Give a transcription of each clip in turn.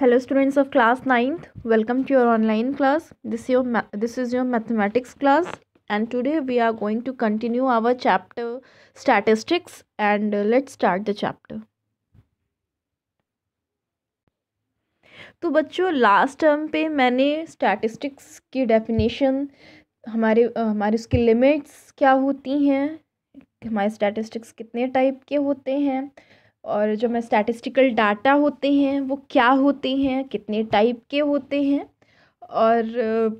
Hello students of class ninth welcome to your online class this your this is your mathematics class and today we are going to continue our chapter statistics and let's start the chapter तो बच्चों last term पे मैंने statistics की definition हमारे हमारे उसकी limits क्या होती हैं हमारे स्टैटिस्टिक्स कितने टाइप के होते हैं और जो मैं स्टैटिस्टिकल डाटा होते हैं वो क्या होते हैं कितने टाइप के होते हैं और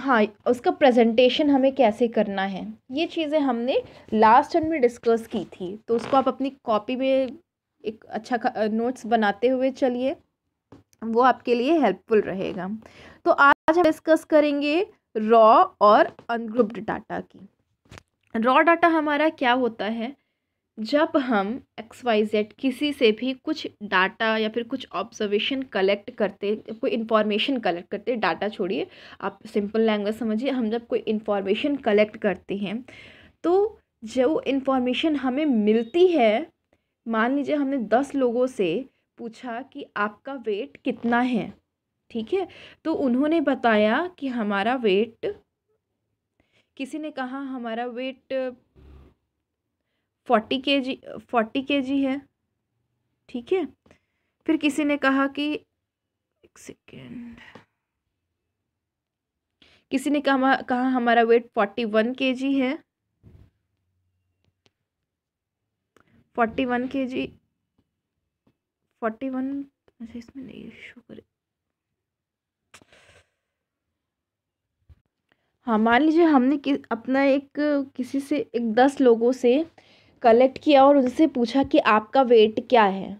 हाँ उसका प्रेजेंटेशन हमें कैसे करना है ये चीज़ें हमने लास्ट टाइम में डिस्कस की थी तो उसको आप अपनी कॉपी में एक अच्छा नोट्स बनाते हुए चलिए वो आपके लिए हेल्पफुल रहेगा तो आज हम डिस्कस करेंगे रॉ और अनग्रुप्ड डाटा की रॉ डाटा हमारा क्या होता है जब हम एक्स वाई जेड किसी से भी कुछ डाटा या फिर कुछ ऑब्जर्वेशन कलेक्ट करते कोई इन्फॉर्मेशन कलेक्ट करते डाटा छोड़िए आप सिंपल लैंग्वेज समझिए हम जब कोई इन्फॉर्मेशन कलेक्ट करते हैं तो जो इन्फॉर्मेशन हमें मिलती है मान लीजिए हमने दस लोगों से पूछा कि आपका वेट कितना है ठीक है तो उन्होंने बताया कि हमारा वेट किसी ने कहा हमारा वेट फोर्टी के जी फोर्टी के जी है ठीक है फिर किसी ने कहा कि एक सेकेंड किसी ने कहा कहा हमारा वेट फोर्टी वन के जी है फोर्टी वन के जी फोर्टी वन अच्छा इसमें नहीं शो करे हाँ मान लीजिए हमने कि, अपना एक किसी से एक दस लोगों से कलेक्ट किया और उनसे पूछा कि आपका वेट क्या है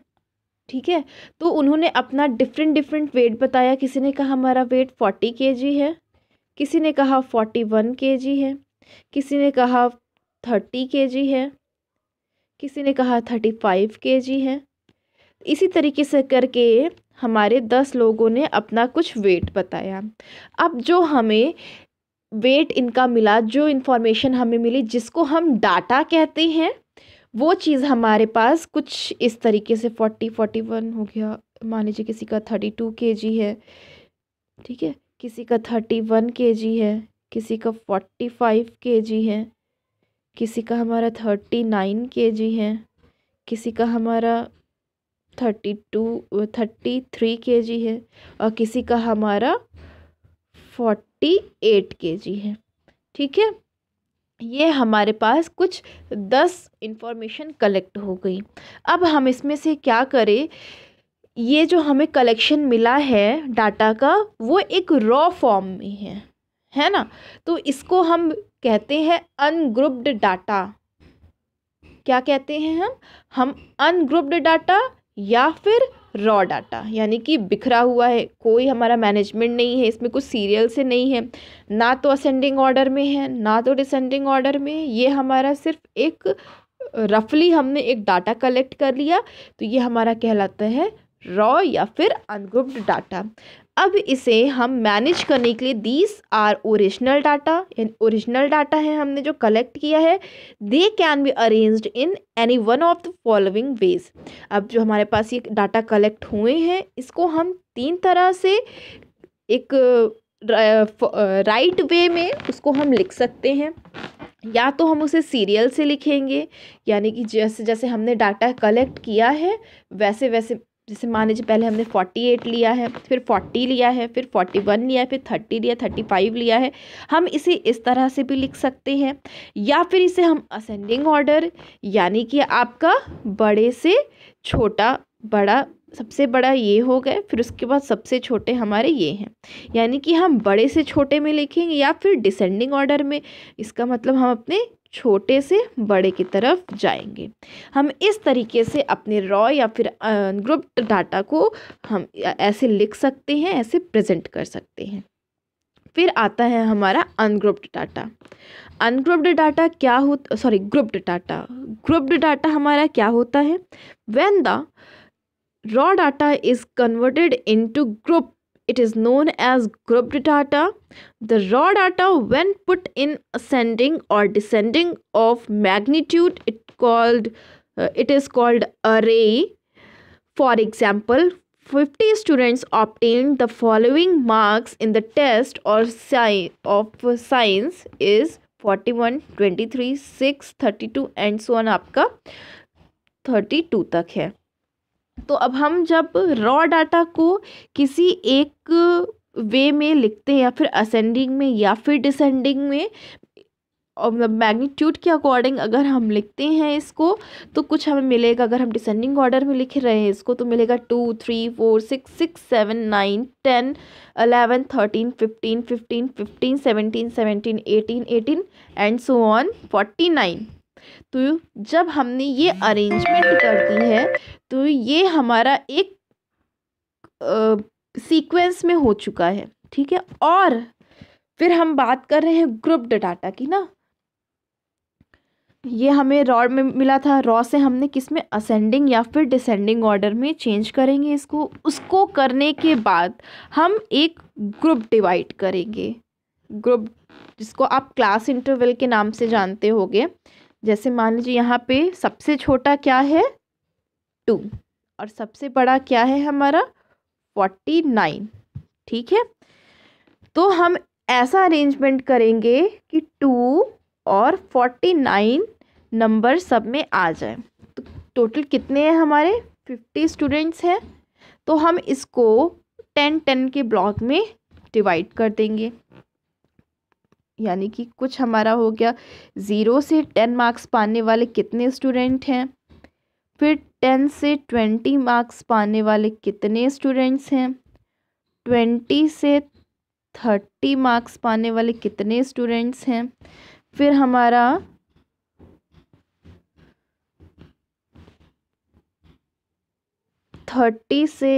ठीक है तो उन्होंने अपना डिफरेंट डिफरेंट वेट बताया किसी ने कहा हमारा वेट फोर्टी के जी है किसी ने कहा फोर्टी वन के जी है किसी ने कहा थर्टी के जी है किसी ने कहा थर्टी फाइव के जी है इसी तरीके से करके हमारे दस लोगों ने अपना कुछ वेट बताया अब जो हमें वेट इनका मिला जो इन्फॉर्मेशन हमें मिली जिसको हम डाटा कहते हैं वो चीज़ हमारे पास कुछ इस तरीके से फोर्टी फोर्टी वन हो गया मान लीजिए किसी का थर्टी टू के जी है ठीक है किसी का थर्टी वन के जी है किसी का फोर्टी फाइव के जी है किसी का हमारा थर्टी नाइन के जी है किसी का हमारा थर्टी टू थर्टी थ्री के जी है और किसी का हमारा फोर्टी एट के जी है ठीक है ये हमारे पास कुछ दस इंफॉर्मेशन कलेक्ट हो गई अब हम इसमें से क्या करें ये जो हमें कलेक्शन मिला है डाटा का वो एक रॉ फॉर्म में है है ना तो इसको हम कहते हैं अनग्रुप्ड डाटा क्या कहते हैं हम हम अनग्रुप्ड डाटा या फिर रॉ डाटा यानी कि बिखरा हुआ है कोई हमारा मैनेजमेंट नहीं है इसमें कुछ सीरियल से नहीं है ना तो असेंडिंग ऑर्डर में है ना तो डिसेंडिंग ऑर्डर में है ये हमारा सिर्फ एक रफली हमने एक डाटा कलेक्ट कर लिया तो ये हमारा कहलाता है रॉ या फिर अनग्रुप्ड डाटा अब इसे हम मैनेज करने के लिए these are original data original data है हमने जो कलेक्ट किया है they can be arranged in any one of the following ways अब जो हमारे पास ये डाटा कलेक्ट हुए हैं इसको हम तीन तरह से एक राइट वे में उसको हम लिख सकते हैं या तो हम उसे सीरियल से लिखेंगे यानी कि जैसे जैसे हमने डाटा कलेक्ट किया है वैसे वैसे जैसे मान लीजिए पहले हमने फोर्टी एट लिया है फिर फोर्टी लिया है फिर फोर्टी वन लिया है फिर थर्टी लिया थर्टी फाइव लिया है हम इसे इस तरह से भी लिख सकते हैं या फिर इसे हम असेंडिंग ऑर्डर यानी कि आपका बड़े से छोटा बड़ा सबसे बड़ा ये हो गए फिर उसके बाद सबसे छोटे हमारे ये हैं यानी कि हम बड़े से छोटे में लिखेंगे या फिर डिसेंडिंग ऑर्डर में इसका मतलब हम अपने छोटे से बड़े की तरफ जाएंगे हम इस तरीके से अपने रॉ या फिर ग्रुप डाटा को हम ऐसे लिख सकते हैं ऐसे प्रेजेंट कर सकते हैं फिर आता है हमारा अनग्रुप्ड डाटा अनग्रुप्ड डाटा क्या हो sorry grouped data grouped data हमारा क्या होता है when the data is converted into group It is known as grouped data. The raw data when put in ascending or descending of magnitude it called uh, it is called array. For example, 50 students obtained the following marks in the test or science. of science is 41 23 6 32 and so on to 32 तक तो अब हम जब raw data को किसी एक वे में लिखते हैं या फिर असेंडिंग में या फिर डिसेंडिंग में और मैग्नीट्यूड के अकॉर्डिंग अगर हम लिखते हैं इसको तो कुछ हमें मिलेगा अगर हम डिसेंडिंग ऑर्डर में लिख रहे हैं इसको तो मिलेगा two three four six six seven nine ten eleven thirteen fifteen fifteen fifteen seventeen seventeen eighteen eighteen and so on forty nine तो जब हमने ये अरेंजमेंट कर दी है तो ये हमारा एक सीक्वेंस में हो चुका है ठीक है और फिर हम बात कर रहे हैं ग्रुप्ड डाटा की ना ये हमें रॉ में मिला था रॉ से हमने किस में असेंडिंग या फिर डिसेंडिंग ऑर्डर में चेंज करेंगे इसको उसको करने के बाद हम एक ग्रुप डिवाइड करेंगे ग्रुप जिसको आप क्लास इंटरवल के नाम से जानते होगे जैसे मान लीजिए यहाँ पे सबसे छोटा क्या है टू और सबसे बड़ा क्या है हमारा फोर्टी नाइन ठीक है तो हम ऐसा अरेंजमेंट करेंगे कि टू और फोर्टी नाइन नंबर सब में आ जाए तो टोटल कितने हैं हमारे फिफ्टी स्टूडेंट्स हैं तो हम इसको टेन टेन के ब्लॉक में डिवाइड कर देंगे यानी कि कुछ हमारा हो गया ज़ीरो से टेन मार्क्स पाने वाले कितने स्टूडेंट हैं फिर टेन से ट्वेंटी मार्क्स पाने वाले कितने स्टूडेंट्स हैं ट्वेंटी से थर्टी मार्क्स पाने वाले कितने स्टूडेंट्स हैं फिर हमारा थर्टी से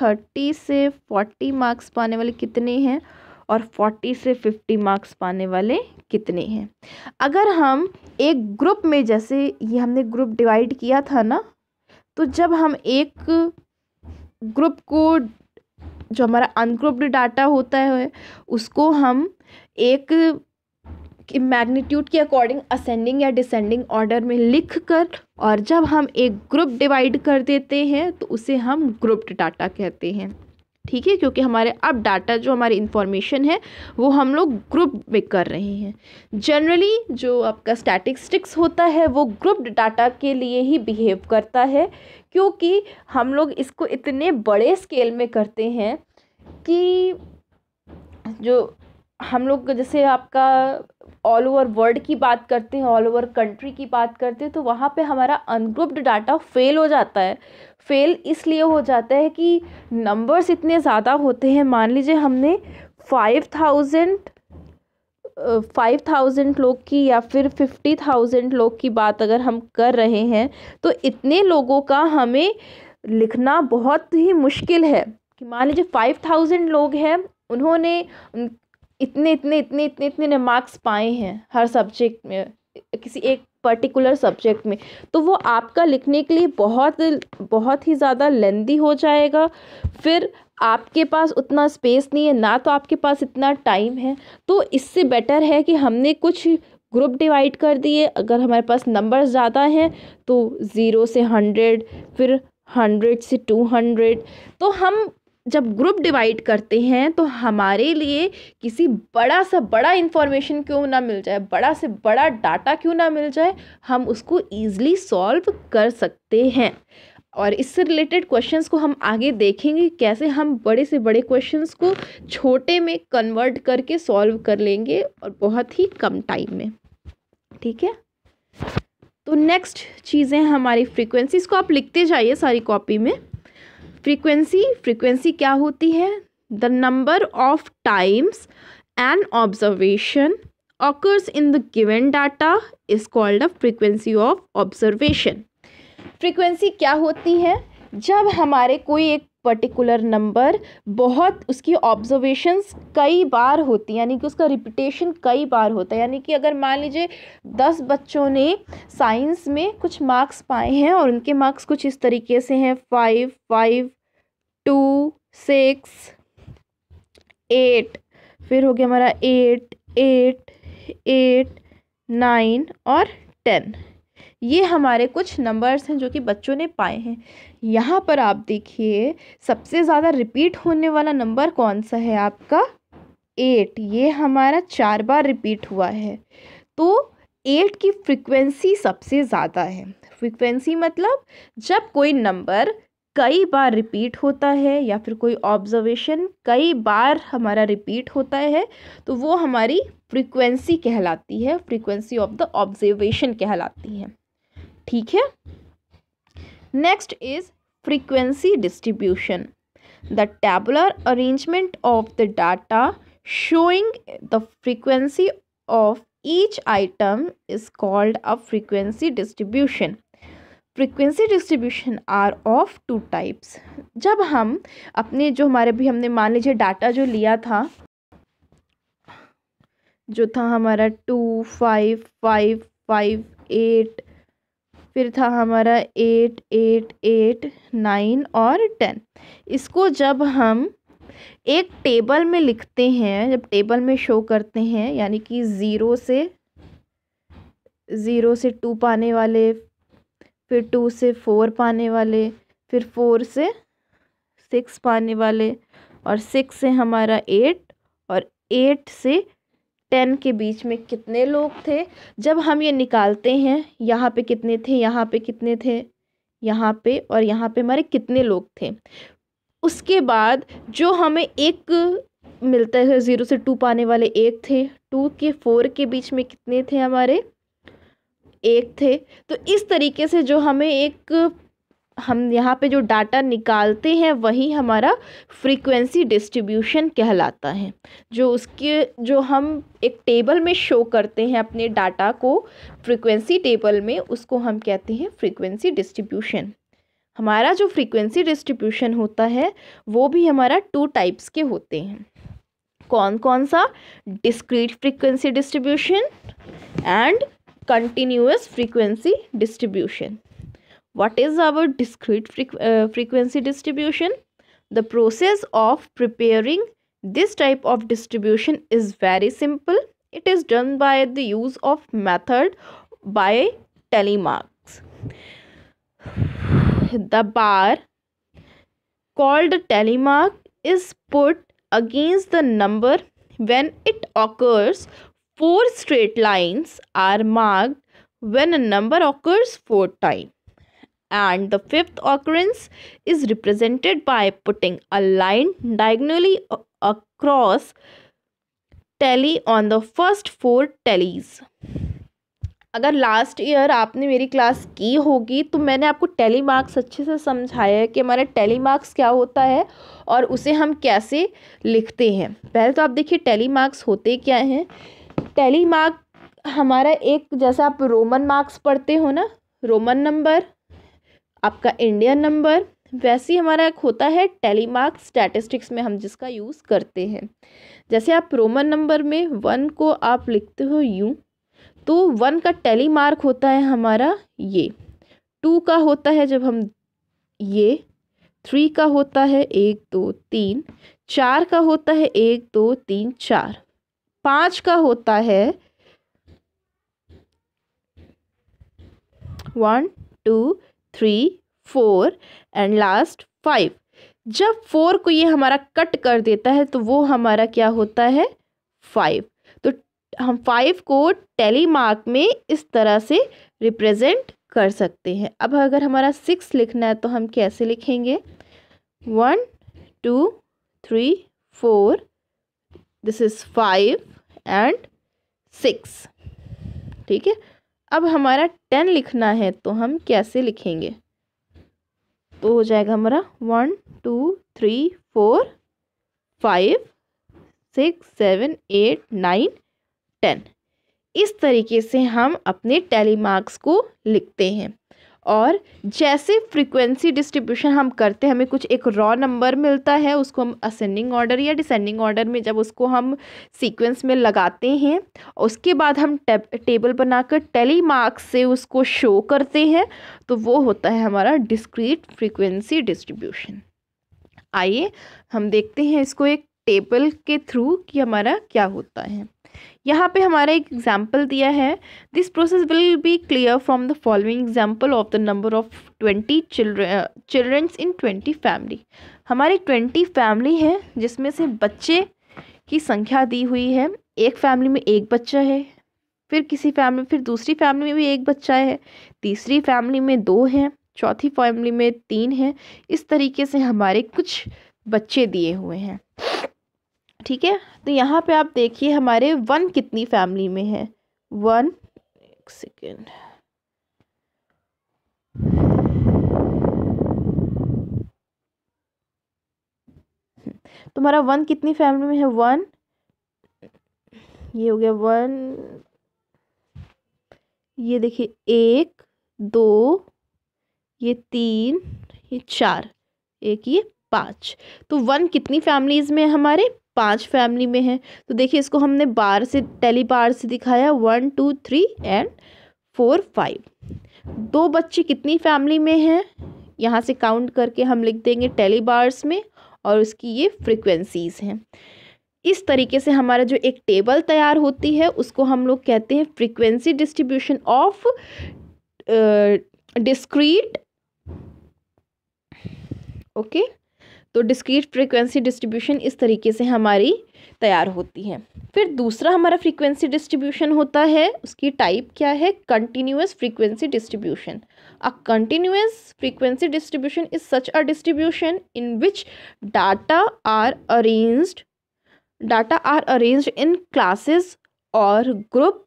थर्टी से फोर्टी मार्क्स पाने वाले कितने हैं और 40 से फिफ्टी मार्क्स पाने वाले कितने हैं अगर हम एक ग्रुप में जैसे ये हमने ग्रुप डिवाइड किया था ना तो जब हम एक ग्रुप को जो हमारा अनग्रुप्ड डाटा होता है उसको हम एक मैग्नीट्यूड के अकॉर्डिंग असेंडिंग या डिसेंडिंग ऑर्डर में लिख कर और जब हम एक ग्रुप डिवाइड कर देते हैं तो उसे हम ग्रुप्ड डाटा कहते हैं ठीक है क्योंकि हमारे अब डाटा जो हमारी इन्फॉर्मेशन है वो हम लोग ग्रुप में कर रहे हैं जनरली जो आपका स्टैटिस्टिक्स होता है वो ग्रुप्ड डाटा के लिए ही बिहेव करता है क्योंकि हम लोग इसको इतने बड़े स्केल में करते हैं कि जो हम लोग जैसे आपका ऑल ओवर वर्ल्ड की बात करते हैं ऑल ओवर कंट्री की बात करते हैं तो वहाँ पे हमारा अनग्रुप्ड डाटा फेल हो जाता है फ़ेल इसलिए हो जाता है कि नंबर्स इतने ज़्यादा होते हैं मान लीजिए हमने फाइव थाउजेंड फाइव थाउजेंड लोग की या फिर फिफ्टी थाउजेंड लोग की बात अगर हम कर रहे हैं तो इतने लोगों का हमें लिखना बहुत ही मुश्किल है कि मान लीजिए फाइव थाउजेंड लोग हैं उन्होंने इतने इतने इतने इतने इतने मार्क्स पाए हैं हर सब्जेक्ट में किसी एक पर्टिकुलर सब्जेक्ट में तो वो आपका लिखने के लिए बहुत बहुत ही ज़्यादा लेंदी हो जाएगा फिर आपके पास उतना स्पेस नहीं है ना तो आपके पास इतना टाइम है तो इससे बेटर है कि हमने कुछ ग्रुप डिवाइड कर दिए अगर हमारे पास नंबर ज़्यादा हैं तो ज़ीरो से हंड्रेड फिर हंड्रेड से टू हंड्रेड तो हम जब ग्रुप डिवाइड करते हैं तो हमारे लिए किसी बड़ा सा बड़ा इन्फॉर्मेशन क्यों ना मिल जाए बड़ा से बड़ा डाटा क्यों ना मिल जाए हम उसको ईजिली सॉल्व कर सकते हैं और इससे रिलेटेड क्वेश्चंस को हम आगे देखेंगे कैसे हम बड़े से बड़े क्वेश्चंस को छोटे में कन्वर्ट करके सॉल्व कर लेंगे और बहुत ही कम टाइम में ठीक है तो नेक्स्ट चीज़ें हमारी फ्रिक्वेंसी इसको आप लिखते जाइए सारी कॉपी में फ्रीक्वेंसी फ्रीक्वेंसी क्या होती है the number of times an observation occurs in the given data is called a frequency of observation frequency क्या होती है जब हमारे कोई एक पर्टिकुलर नंबर बहुत उसकी ऑब्जर्वेशंस कई बार होती है यानी कि उसका रिपीटेशन कई बार होता है यानी कि अगर मान लीजिए दस बच्चों ने साइंस में कुछ मार्क्स पाए हैं और उनके मार्क्स कुछ इस तरीके से हैं five five two six eight फिर हो गया हमारा एट एट एट नाइन और टेन ये हमारे कुछ नंबर्स हैं जो कि बच्चों ने पाए हैं यहाँ पर आप देखिए सबसे ज़्यादा रिपीट होने वाला नंबर कौन सा है आपका एट ये हमारा चार बार रिपीट हुआ है तो एट की फ्रिक्वेंसी सबसे ज़्यादा है फ्रिक्वेंसी मतलब जब कोई नंबर कई बार रिपीट होता है या फिर कोई ऑब्जर्वेशन कई बार हमारा रिपीट होता है तो वो हमारी फ्रीक्वेंसी कहलाती है फ्रीक्वेंसी ऑफ द ऑब्जर्वेशन कहलाती है ठीक है next is frequency distribution the tabular arrangement of the data showing the frequency of each item is called a frequency distribution frequency distribution are of two types जब हम अपने जो हमारे भी हमने मान लीजिए डाटा जो लिया था जो था हमारा two five five five eight फिर था हमारा एट एट एट नाइन और टेन इसको जब हम एक टेबल में लिखते हैं जब टेबल में शो करते हैं यानी कि ज़ीरो से ज़ीरो से टू पाने वाले फिर टू से फोर पाने वाले फिर फोर से सिक्स पाने वाले और सिक्स से हमारा एट और एट से टेन के बीच में कितने लोग थे जब हम ये निकालते हैं यहाँ पे कितने थे यहाँ पे कितने थे यहाँ पे और यहाँ पे हमारे कितने लोग थे उसके बाद जो हमें एक मिलता है ज़ीरो से टू पाने वाले एक थे टू के फोर के बीच में कितने थे हमारे एक थे तो इस तरीके से जो हमें एक हम यहाँ पे जो डाटा निकालते हैं वही हमारा फ्रीक्वेंसी डिस्ट्रीब्यूशन कहलाता है जो उसके जो हम एक टेबल में शो करते हैं अपने डाटा को फ्रीक्वेंसी टेबल में उसको हम कहते हैं फ्रीक्वेंसी डिस्ट्रीब्यूशन हमारा जो फ्रीक्वेंसी डिस्ट्रीब्यूशन होता है वो भी हमारा टू टाइप्स के होते हैं कौन कौन सा discrete frequency distribution and continuous frequency distribution. What is our discrete frequ uh, frequency distribution? The process of preparing this type of distribution is very simple. It is done by the use of method by telemarks. The bar called telemark is put against the number when it occurs four straight lines are marked when a number occurs four times and the fifth occurrence is represented by putting a line diagonally across tally on the first four tallies अगर last year आपने मेरी class की होगी तो मैंने आपको tele marks अच्छे से समझाया है कि हमारा टेली मार्क्स क्या होता है और उसे हम कैसे लिखते हैं पहले तो आप देखिए टेली मार्क्स होते क्या हैं टैली मार्क हमारा एक जैसा आप रोमन मार्क्स पढ़ते हो ना रोमन नंबर आपका इंडियन नंबर वैसे ही हमारा एक होता है टेलीमार्क स्टैटिस्टिक्स में हम जिसका यूज़ करते हैं जैसे आप रोमन नंबर में वन को आप लिखते हो यू तो वन का टेली मार्क होता है हमारा ये टू का होता है जब हम ये थ्री का होता है एक दो तीन चार का होता है एक दो तीन चार पाँच का होता है one two three four and last five जब फोर को ये हमारा कट कर देता है तो वो हमारा क्या होता है फाइव तो हम फाइव को टेली मार्क में इस तरह से रिप्रेजेंट कर सकते हैं अब अगर हमारा सिक्स लिखना है तो हम कैसे लिखेंगे one two three four this is five and six ठीक है अब हमारा टेन लिखना है तो हम कैसे लिखेंगे तो हो जाएगा हमारा one two three four five six seven eight nine ten इस तरीके से हम अपने टैली मार्क्स को लिखते हैं और जैसे फ्रीक्वेंसी डिस्ट्रीब्यूशन हम करते हैं हमें कुछ एक रॉ नंबर मिलता है उसको हम असेंडिंग ऑर्डर या डिसेंडिंग ऑर्डर में जब उसको हम सीक्वेंस में लगाते हैं उसके बाद हम टेबल बनाकर टेली मार्क्स से उसको शो करते हैं तो वो होता है हमारा डिस्क्रीट फ्रीक्वेंसी डिस्ट्रीब्यूशन आइए हम देखते हैं इसको एक टेबल के थ्रू कि हमारा क्या होता है यहाँ पे हमारा एक एग्जाम्पल दिया है this process will be clear from the following example of the number of twenty children childrens in twenty family हमारी ट्वेंटी फैमिली है जिसमें से बच्चे की संख्या दी हुई है एक फैमिली में एक बच्चा है फिर किसी फैमिली फिर दूसरी फैमिली में भी एक बच्चा है तीसरी फैमिली में दो हैं चौथी फैमिली में तीन हैं इस तरीके से हमारे कुछ बच्चे दिए हुए हैं ठीक है तो यहाँ पे आप देखिए हमारे वन कितनी फैमिली में है वन एक सेकेंड तुम्हारा वन कितनी फैमिली में है वन ये हो गया वन ये देखिए एक दो ये तीन ये चार एक ये पाँच तो वन कितनी फैमिलीज़ में हमारे पांच फैमिली में है तो देखिए इसको हमने बार से टेली बार से दिखाया one two three and four five दो बच्चे कितनी फैमिली में हैं यहाँ से काउंट करके हम लिख देंगे टेली बार्स में और उसकी ये फ्रिक्वेंसीज़ हैं इस तरीके से हमारा जो एक टेबल तैयार होती है उसको हम लोग कहते हैं frequency distribution of discrete okay तो डिस्क्रीट फ्रीक्वेंसी डिस्ट्रीब्यूशन इस तरीके से हमारी तैयार होती है फिर दूसरा हमारा फ्रीक्वेंसी डिस्ट्रीब्यूशन होता है उसकी टाइप क्या है continuous frequency distribution a continuous frequency distribution is such a distribution in which data are arranged data are arranged in classes और group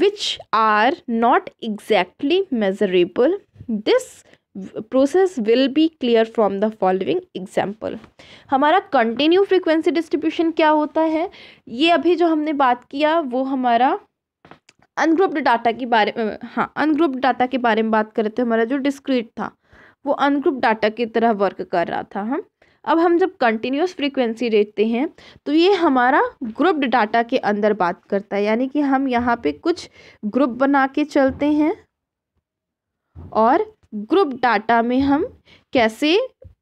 which are not exactly measurable this process will be clear from the following example हमारा continue frequency distribution क्या होता है ये अभी जो हमने बात किया वो हमारा अनग्रुप्ड डाटा के बारे में हाँ अनग्रुप्ड डाटा के बारे में बात कर रहे थे हमारा जो डिस्क्रीट था वो अनग्रुप डाटा की तरह वर्क कर रहा था हम हाँ। अब हम जब कंटिन्यूस फ्रीक्वेंसी देखते हैं तो ये हमारा ग्रुप्ड डाटा के अंदर बात करता है यानी कि हम यहाँ पे कुछ ग्रुप बना के चलते हैं और ग्रुप डाटा में हम कैसे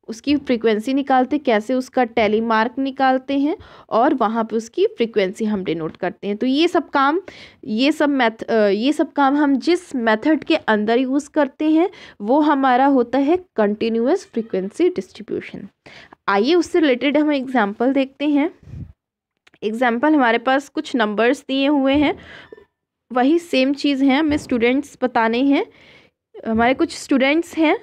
उसकी फ्रीक्वेंसी निकालते कैसे उसका टेलीमार्क मार्क निकालते हैं और वहाँ पे उसकी फ्रीक्वेंसी हम डिनोट करते हैं तो ये सब काम ये सब मैथ ये सब काम हम जिस मेथड के अंदर यूज़ करते हैं वो हमारा होता है कंटिन्यूस फ्रीक्वेंसी डिस्ट्रीब्यूशन आइए उससे रिलेटेड हम एग्जाम्पल देखते हैं एग्जाम्पल हमारे पास कुछ नंबर्स दिए हुए हैं वही सेम चीज़ हैं हमें स्टूडेंट्स बताने हैं हमारे कुछ स्टूडेंट्स हैं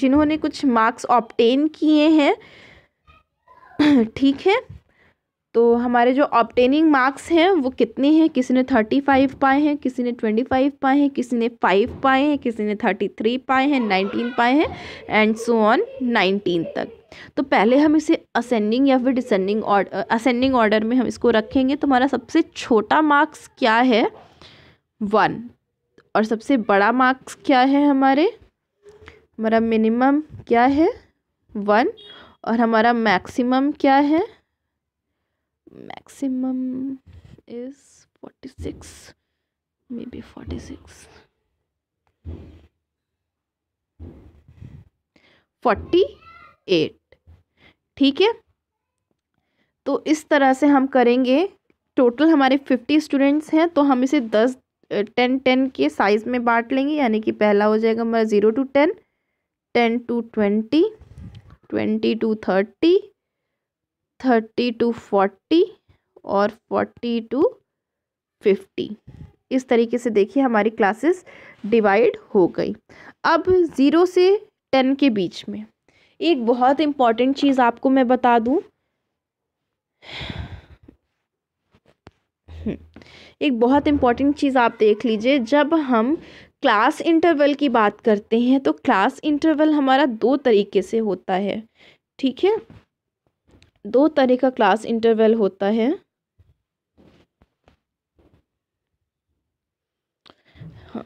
जिन्होंने कुछ मार्क्स ऑप्टेन किए हैं ठीक है तो हमारे जो ऑप्टेनिंग मार्क्स हैं वो कितने हैं किसी ने थर्टी फाइव पाए हैं किसी ने ट्वेंटी फाइव पाए हैं किसी ने फाइव पाए हैं किसी ने थर्टी थ्री पाए हैं नाइनटीन पाए हैं एंड सो ऑन नाइनटीन तक तो पहले हम इसे असेंडिंग या फिर डिसेंडिंग ऑर्डर असेंडिंग ऑर्डर में हम इसको रखेंगे तो हमारा सबसे छोटा मार्क्स क्या है वन और सबसे बड़ा मार्क्स क्या है हमारे हमारा मिनिमम क्या है वन और हमारा मैक्सिमम क्या है maximum is forty six may be forty six forty eight ठीक है तो इस तरह से हम करेंगे टोटल हमारे फिफ्टी स्टूडेंट्स हैं तो हम इसे दस टेन टेन के साइज़ में बांट लेंगे यानी कि पहला हो जाएगा हमारा zero to ten ten to twenty twenty to thirty thirty to forty और फोर्टी टू फिफ्टी इस तरीके से देखिए हमारी क्लासेस डिवाइड हो गई अब ज़ीरो से टेन के बीच में एक बहुत इम्पॉर्टेंट चीज़ आपको मैं बता दूँ हम्म। एक बहुत इम्पॉर्टेंट चीज़ आप देख लीजिए जब हम क्लास इंटरवल की बात करते हैं तो क्लास इंटरवल हमारा दो तरीके से होता है ठीक है दो तरह का क्लास इंटरवल होता है हाँ।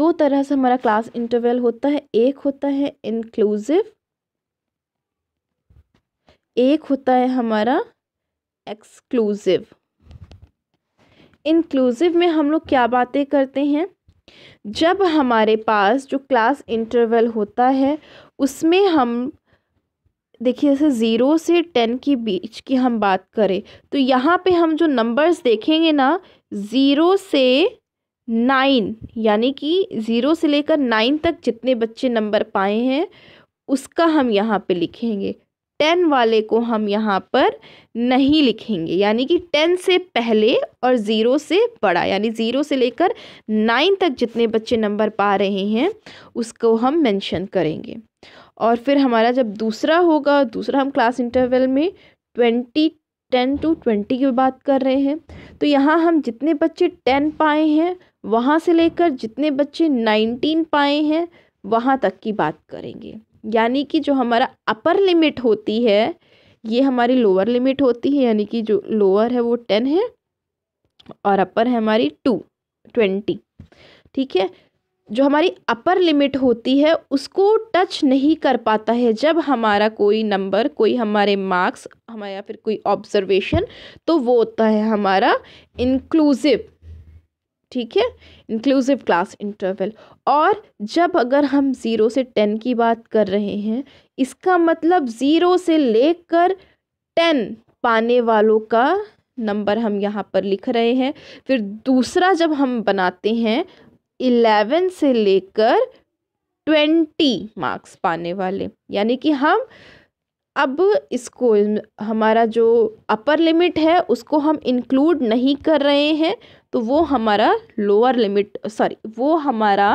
दो तरह से हमारा क्लास इंटरवल होता है एक होता है इंक्लूसिव एक होता है हमारा एक्सक्लूसिव इंक्लूसिव में हम लोग क्या बातें करते हैं जब हमारे पास जो क्लास इंटरवल होता है उसमें हम देखिए जैसे ज़ीरो से टेन के बीच की हम बात करें तो यहाँ पे हम जो नंबर्स देखेंगे ना ज़ीरो से नाइन यानी कि ज़ीरो से लेकर नाइन तक जितने बच्चे नंबर पाए हैं उसका हम यहाँ पे लिखेंगे टेन वाले को हम यहाँ पर नहीं लिखेंगे यानी कि टेन से पहले और ज़ीरो से बड़ा यानी ज़ीरो से लेकर नाइन तक जितने बच्चे नंबर पा रहे हैं उसको हम मेंशन करेंगे और फिर हमारा जब दूसरा होगा दूसरा हम क्लास इंटरवल में ट्वेंटी टेन टू ट्वेंटी की बात कर रहे हैं तो यहाँ हम जितने बच्चे टेन पाए हैं वहाँ से लेकर जितने बच्चे नाइनटीन पाए हैं वहाँ तक की बात करेंगे यानी कि जो हमारा अपर लिमिट होती है ये हमारी लोअर लिमिट होती है यानी कि जो लोअर है वो टेन है और अपर है हमारी टू ट्वेंटी ठीक है जो हमारी अपर लिमिट होती है उसको टच नहीं कर पाता है जब हमारा कोई नंबर कोई हमारे मार्क्स हमारे या फिर कोई ऑब्जर्वेशन तो वो होता है हमारा इंक्लूसिव ठीक है इंक्लूसिव क्लास इंटरवल और जब अगर हम ज़ीरो से टेन की बात कर रहे हैं इसका मतलब ज़ीरो से लेकर टेन पाने वालों का नंबर हम यहाँ पर लिख रहे हैं फिर दूसरा जब हम बनाते हैं इलेवन से लेकर ट्वेंटी मार्क्स पाने वाले यानी कि हम अब इसको हमारा जो अपर लिमिट है उसको हम इंक्लूड नहीं कर रहे हैं तो वो हमारा लोअर लिमिट सॉरी वो हमारा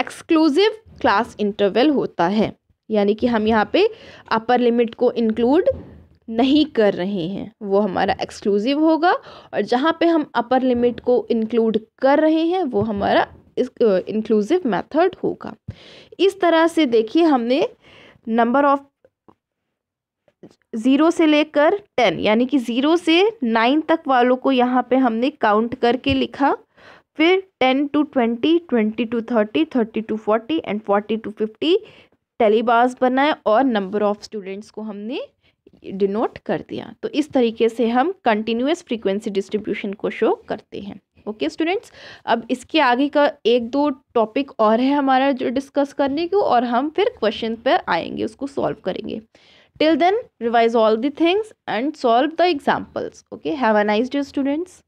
एक्सक्लूसिव क्लास इंटरवल होता है यानी कि हम यहाँ पे अपर लिमिट को इंक्लूड नहीं कर रहे हैं वो हमारा एक्सक्लूसिव होगा और जहाँ पे हम अपर लिमिट को इंक्लूड कर रहे हैं वो हमारा इंक्लूसिव मेथड होगा इस तरह से देखिए हमने नंबर ऑफ ज़ीरो से लेकर टेन यानी कि ज़ीरो से नाइन तक वालों को यहाँ पे हमने काउंट करके लिखा फिर ten to twenty twenty to thirty thirty to forty and forty to fifty tally bars बनाए और नंबर ऑफ़ स्टूडेंट्स को हमने डिनोट कर दिया तो इस तरीके से हम कंटिन्यूस फ्रीक्वेंसी डिस्ट्रीब्यूशन को शो करते हैं ओके okay, स्टूडेंट्स अब इसके आगे का एक दो टॉपिक और है हमारा जो डिस्कस करने को और हम फिर क्वेश्चन पर आएंगे उसको सॉल्व करेंगे till then revise all the things and solve the examples okay have a nice day students